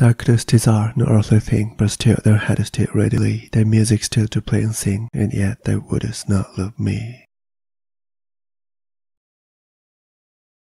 Darkness desire no earthly thing, but still thou hadst it readily, thy music still to play and sing, and yet thou wouldest not love me.